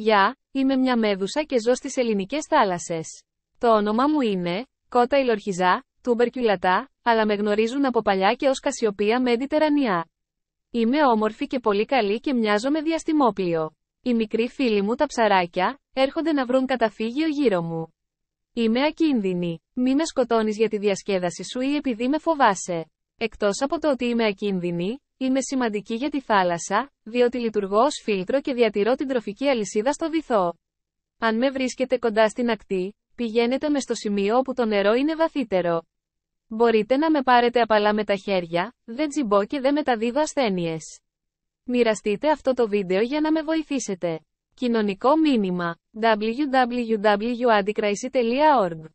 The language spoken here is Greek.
Γεια, είμαι μια μέδουσα και ζω στις ελληνικές θάλασσες. Το όνομα μου είναι, Κότα Ηλορχιζά, Τουμπερκιουλατά, αλλά με γνωρίζουν από παλιά και ως Κασιοπία Μεντιτερανιά. Είμαι όμορφη και πολύ καλή και μοιάζω με διαστημόπλιο. Οι μικροί φίλοι μου τα ψαράκια, έρχονται να βρουν καταφύγιο γύρω μου. Είμαι ακίνδυνη. Μη με σκοτώνεις για τη διασκέδαση σου ή επειδή με φοβάσαι. Εκτός από το ότι είμαι ακίνδυνη, Είμαι σημαντική για τη θάλασσα, διότι λειτουργώ ως φίλτρο και διατηρώ την τροφική αλυσίδα στο βυθό. Αν με βρίσκετε κοντά στην ακτή, πηγαίνετε μες στο σημείο όπου το νερό είναι βαθύτερο. Μπορείτε να με πάρετε απαλά με τα χέρια, δεν τζιμπώ και δεν μεταδίδω ασθένειες. Μοιραστείτε αυτό το βίντεο για να με βοηθήσετε. Κοινωνικό μήνυμα www.anticrisis.org